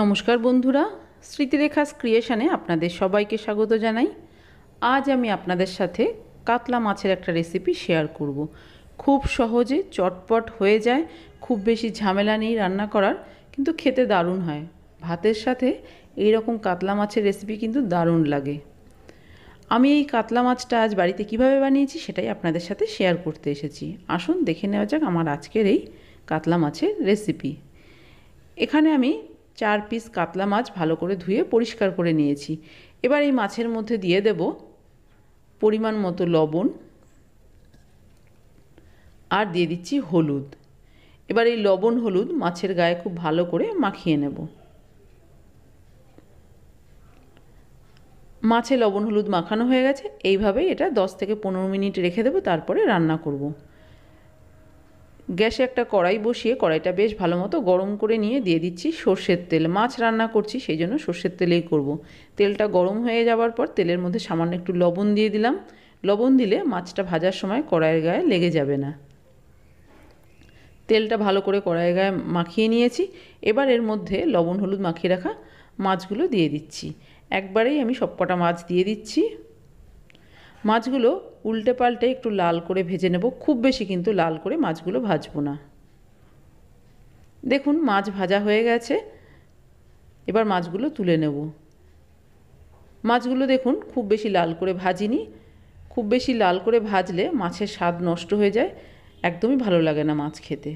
নমস্কার বন্ধুরা স্মৃতিরেখাস ক্রিয়েশানে আপনাদের সবাইকে স্বাগত জানাই আজ আমি আপনাদের সাথে কাতলা মাছের একটা রেসিপি শেয়ার করব। খুব সহজে চটপট হয়ে যায় খুব বেশি ঝামেলা নেই রান্না করার কিন্তু খেতে দারুণ হয় ভাতের সাথে এই রকম কাতলা মাছের রেসিপি কিন্তু দারুণ লাগে আমি এই কাতলা মাছটা আজ বাড়িতে কিভাবে বানিয়েছি সেটাই আপনাদের সাথে শেয়ার করতে এসেছি আসুন দেখে নেওয়া যাক আমার আজকের এই কাতলা মাছের রেসিপি এখানে আমি চার পিস কাতলা মাছ ভালো করে ধুয়ে পরিষ্কার করে নিয়েছি এবার এই মাছের মধ্যে দিয়ে দেব পরিমাণ মতো লবণ আর দিয়ে দিচ্ছি হলুদ এবার এই লবণ হলুদ মাছের গায়ে খুব ভালো করে মাখিয়ে নেব মাছে লবণ হলুদ মাখানো হয়ে গেছে এইভাবে এটা 10 থেকে পনেরো মিনিট রেখে দেবো তারপরে রান্না করব। গ্যাসে একটা কড়াই বসিয়ে কড়াইটা বেশ ভালো মতো গরম করে নিয়ে দিয়ে দিচ্ছি সর্ষের তেল মাছ রান্না করছি সেই জন্য সর্ষের তেলেই করব। তেলটা গরম হয়ে যাওয়ার পর তেলের মধ্যে সামান্য একটু লবণ দিয়ে দিলাম লবণ দিলে মাছটা ভাজার সময় কড়াইয়ের গায়ে লেগে যাবে না তেলটা ভালো করে কড়াইয়ের গায়ে মাখিয়ে নিয়েছি এবার এর মধ্যে লবণ হলুদ মাখিয়ে রাখা মাছগুলো দিয়ে দিচ্ছি একবারেই আমি সবকটা মাছ দিয়ে দিচ্ছি মাছগুলো উল্টে পাল্টে একটু লাল করে ভেজে নেব খুব বেশি কিন্তু লাল করে মাছগুলো ভাজবো না দেখুন মাছ ভাজা হয়ে গেছে এবার মাছগুলো তুলে নেব মাছগুলো দেখুন খুব বেশি লাল করে ভাজিনি খুব বেশি লাল করে ভাজলে মাছের স্বাদ নষ্ট হয়ে যায় একদমই ভালো লাগে না মাছ খেতে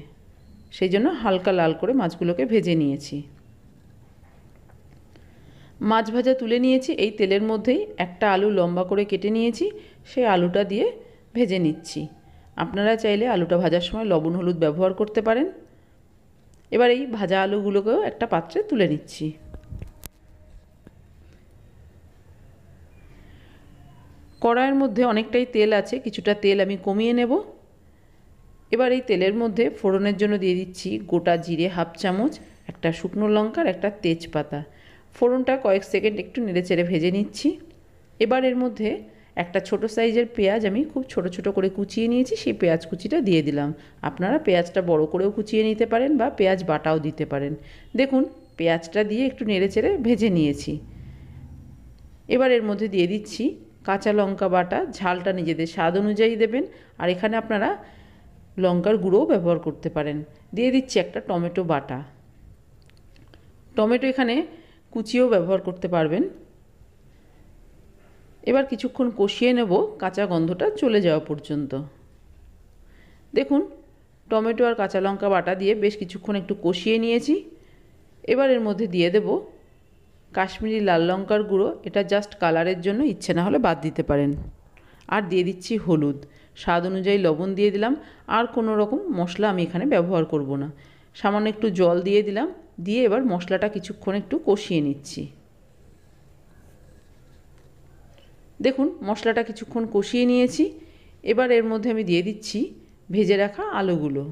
সেই জন্য হালকা লাল করে মাছগুলোকে ভেজে নিয়েছি মাছ ভাজা তুলে নিয়েছি এই তেলের মধ্যেই একটা আলু লম্বা করে কেটে নিয়েছি সেই আলুটা দিয়ে ভেজে নিচ্ছি আপনারা চাইলে আলুটা ভাজার সময় লবণ হলুদ ব্যবহার করতে পারেন এবার এই ভাজা আলুগুলোকেও একটা পাত্রে তুলে নিচ্ছি কড়াইয়ের মধ্যে অনেকটাই তেল আছে কিছুটা তেল আমি কমিয়ে নেব এবার এই তেলের মধ্যে ফোড়নের জন্য দিয়ে দিচ্ছি গোটা জিরে হাফ চামচ একটা শুকনো লঙ্কার একটা তেজপাতা ফোড়নটা কয়েক সেকেন্ড একটু নেড়ে চেড়ে ভেজে নিচ্ছি এবার এর মধ্যে একটা ছোট সাইজের পেঁয়াজ আমি খুব ছোট ছোট করে কুচিয়ে নিয়েছি সেই পেঁয়াজ কুচিটা দিয়ে দিলাম আপনারা পেঁয়াজটা বড় করেও কুচিয়ে নিতে পারেন বা পেঁয়াজ বাটাও দিতে পারেন দেখুন পেঁয়াজটা দিয়ে একটু নেড়ে চেড়ে ভেজে নিয়েছি এবার এর মধ্যে দিয়ে দিচ্ছি কাঁচা লঙ্কা বাটা ঝালটা নিজেদের স্বাদ অনুযায়ী দেবেন আর এখানে আপনারা লঙ্কার গুঁড়োও ব্যবহার করতে পারেন দিয়ে দিচ্ছি একটা টমেটো বাটা টমেটো এখানে কুচিয়েও ব্যবহার করতে পারবেন এবার কিছুক্ষণ কষিয়ে নেব কাঁচা গন্ধটা চলে যাওয়া পর্যন্ত দেখুন টমেটো আর কাঁচা লঙ্কা বাটা দিয়ে বেশ কিছুক্ষণ একটু কষিয়ে নিয়েছি এবার এর মধ্যে দিয়ে দেব কাশ্মীরি লাল লঙ্কার গুঁড়ো এটা জাস্ট কালারের জন্য ইচ্ছে না হলে বাদ দিতে পারেন আর দিয়ে দিচ্ছি হলুদ স্বাদ অনুযায়ী লবণ দিয়ে দিলাম আর কোনো রকম মশলা আমি এখানে ব্যবহার করব না সামান্য একটু জল দিয়ে দিলাম দিয়ে এবার মশলাটা কিছুক্ষণ একটু কষিয়ে নিচ্ছি দেখুন মশলাটা কিছুক্ষণ কষিয়ে নিয়েছি এবার এর মধ্যে আমি দিয়ে দিচ্ছি ভেজে রাখা আলুগুলো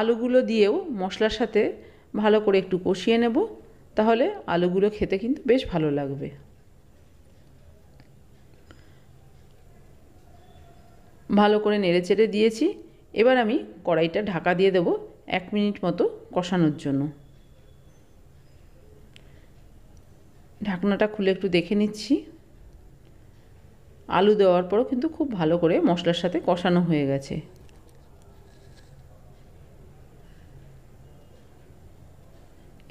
আলুগুলো দিয়েও মশলার সাথে ভালো করে একটু কষিয়ে নেব তাহলে আলুগুলো খেতে কিন্তু বেশ ভালো লাগবে ভালো করে নেড়ে চেড়ে দিয়েছি এবার আমি কড়াইটা ঢাকা দিয়ে দেবো এক মিনিট মতো কষানোর জন্য ঢাকনাটা খুলে একটু দেখে নিচ্ছি আলু দেওয়ার পরও কিন্তু খুব ভালো করে মশলার সাথে কষানো হয়ে গেছে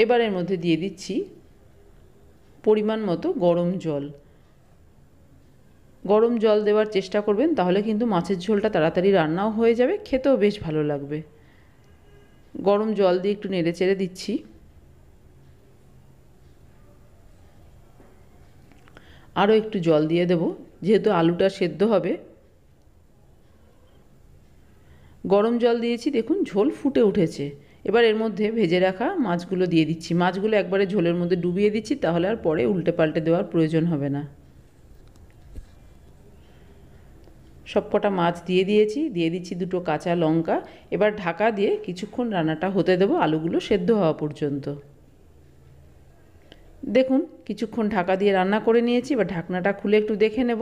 এবারের মধ্যে দিয়ে দিচ্ছি পরিমাণ মতো গরম জল গরম জল দেওয়ার চেষ্টা করবেন তাহলে কিন্তু মাছের ঝোলটা তাড়াতাড়ি রান্নাও হয়ে যাবে খেতেও বেশ ভালো লাগবে গরম জল দিয়ে একটু নেড়ে চেড়ে দিচ্ছি আরও একটু জল দিয়ে দেব যেহেতু আলুটা সেদ্ধ হবে গরম জল দিয়েছি দেখুন ঝোল ফুটে উঠেছে এবার এর মধ্যে ভেজে রাখা মাছগুলো দিয়ে দিচ্ছি মাছগুলো একবারে ঝোলের মধ্যে ডুবিয়ে দিচ্ছি তাহলে আর পরে উল্টে পাল্টে দেওয়ার প্রয়োজন হবে না সব কটা মাছ দিয়ে দিয়েছি দিয়ে দিচ্ছি দুটো কাঁচা লঙ্কা এবার ঢাকা দিয়ে কিছুক্ষণ রান্নাটা হতে দেবো আলুগুলো সেদ্ধ হওয়া পর্যন্ত দেখুন কিছুক্ষণ ঢাকা দিয়ে রান্না করে নিয়েছি এবার ঢাকনাটা খুলে একটু দেখে নেব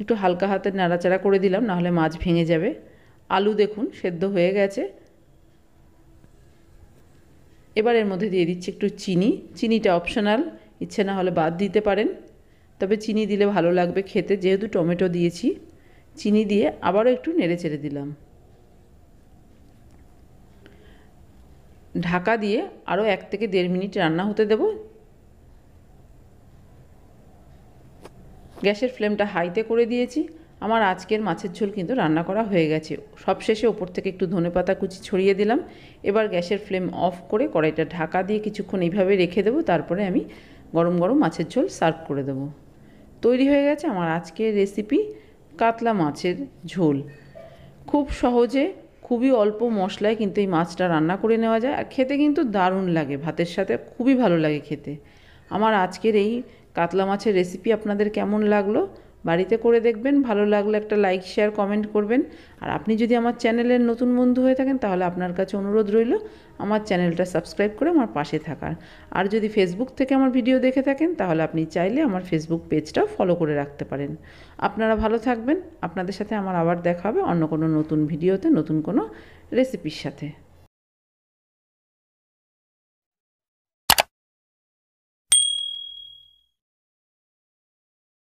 একটু হালকা হাতে নাড়াচাড়া করে দিলাম নাহলে মাছ ভেঙে যাবে আলু দেখুন সেদ্ধ হয়ে গেছে এবার এর মধ্যে দিয়ে দিচ্ছি একটু চিনি চিনিটা অপশনাল ইচ্ছে না হলে বাদ দিতে পারেন তবে চিনি দিলে ভালো লাগবে খেতে যেহেতু টমেটো দিয়েছি চিনি দিয়ে আবারও একটু নেড়ে চেড়ে দিলাম ঢাকা দিয়ে আরও এক থেকে দেড় মিনিট রান্না হতে দেব গ্যাসের ফ্লেমটা হাইতে করে দিয়েছি আমার আজকের মাছের ঝোল কিন্তু রান্না করা হয়ে গেছে সবশেষে ওপর থেকে একটু ধনে পাতা কুচি ছড়িয়ে দিলাম এবার গ্যাসের ফ্লেম অফ করে কড়াইটা ঢাকা দিয়ে কিছুক্ষণ এইভাবে রেখে দেবো তারপরে আমি গরম গরম মাছের ঝোল সার্ভ করে দেবো তৈরি হয়ে গেছে আমার আজকের রেসিপি কাতলা মাছের ঝোল খুব সহজে খুবই অল্প মশলায় কিন্তু এই মাছটা রান্না করে নেওয়া যায় আর খেতে কিন্তু দারুণ লাগে ভাতের সাথে খুবই ভালো লাগে খেতে আমার আজকের এই কাতলা মাছের রেসিপি আপনাদের কেমন লাগলো বাড়িতে করে দেখবেন ভালো লাগলে একটা লাইক শেয়ার কমেন্ট করবেন আর আপনি যদি আমার চ্যানেলের নতুন বন্ধু হয়ে থাকেন তাহলে আপনার কাছে অনুরোধ রইল আমার চ্যানেলটা সাবস্ক্রাইব করে আমার পাশে থাকার আর যদি ফেসবুক থেকে আমার ভিডিও দেখে থাকেন তাহলে আপনি চাইলে আমার ফেসবুক পেজটাও ফলো করে রাখতে পারেন আপনারা ভালো থাকবেন আপনাদের সাথে আমার আবার দেখা হবে অন্য কোনো নতুন ভিডিওতে নতুন কোনো রেসিপির সাথে